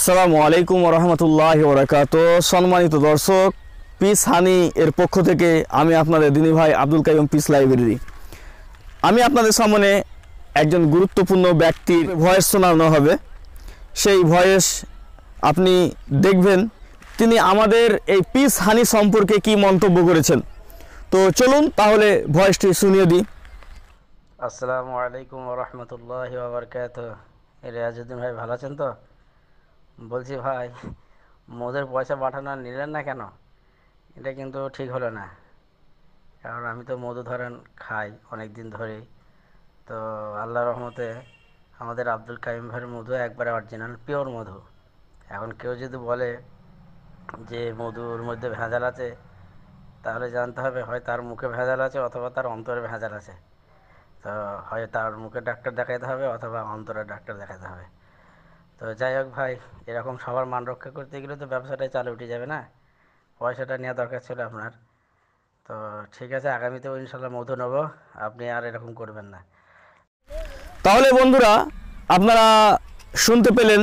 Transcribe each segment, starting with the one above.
আসসালামু আলাইকুম রহমতুল্লাহ বরাকাত সম্মানিত দর্শক পিস হানি এর পক্ষ থেকে আমি আপনাদের দিনী ভাই আব্দুল কাইম পিস লাইব্রেরি আমি আপনাদের সামনে একজন গুরুত্বপূর্ণ ব্যক্তির ভয়েস শোনানো হবে সেই ভয়েস আপনি দেখবেন তিনি আমাদের এই পিস হানি সম্পর্কে কি মন্তব্য করেছেন তো চলুন তাহলে ভয়েসটি শুনিয়ে দিই আসসালামু আলাইকুম রহমতুল্লাহ রিয়াজুদ্দিন ভাই ভালো আছেন তো বলছি ভাই মোদের পয়সা পাঠানো নিলেন না কেন এটা কিন্তু ঠিক হলো না কারণ আমি তো মধু ধরেন খাই অনেক দিন ধরেই তো আল্লাহ রহমতে আমাদের আব্দুল কাইম ভাইয়ের মধু একবারে অরিজিনাল পিওর মধু এখন কেউ যদি বলে যে মধুর মধ্যে ভেজাল আছে তাহলে জানতে হবে হয় তার মুখে ভেজাল আছে অথবা তার অন্তরে ভেজাল আছে তো হয় তার মুখে ডাক্তার দেখাইতে হবে অথবা অন্তরে ডাক্তার দেখাতে হবে তো যাই হোক ভাই এরকম সবার মান রক্ষা করতে গেলে তো ব্যবসাটাই চালু উঠে যাবে না পয়সাটা নেওয়া দরকার ছিল আপনার তো ঠিক আছে আগামীতেও ইনশাল্লাহ মধু নেব আপনি আর এরকম করবেন না তাহলে বন্ধুরা আপনারা শুনতে পেলেন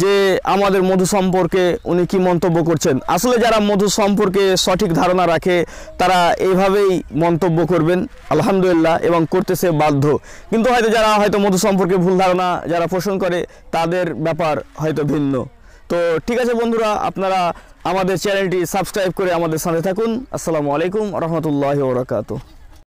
যে আমাদের মধু সম্পর্কে উনি কি মন্তব্য করছেন আসলে যারা মধু সম্পর্কে সঠিক ধারণা রাখে তারা এইভাবেই মন্তব্য করবেন আলহামদুলিল্লাহ এবং করতেছে বাধ্য কিন্তু হয়তো যারা হয়তো মধু সম্পর্কে ভুল ধারণা যারা পোষণ করে তাদের ব্যাপার হয়তো ভিন্ন তো ঠিক আছে বন্ধুরা আপনারা আমাদের চ্যানেলটি সাবস্ক্রাইব করে আমাদের সাথে থাকুন আসসালামু আলাইকুম রহমতুল্লাহ বরাকাতু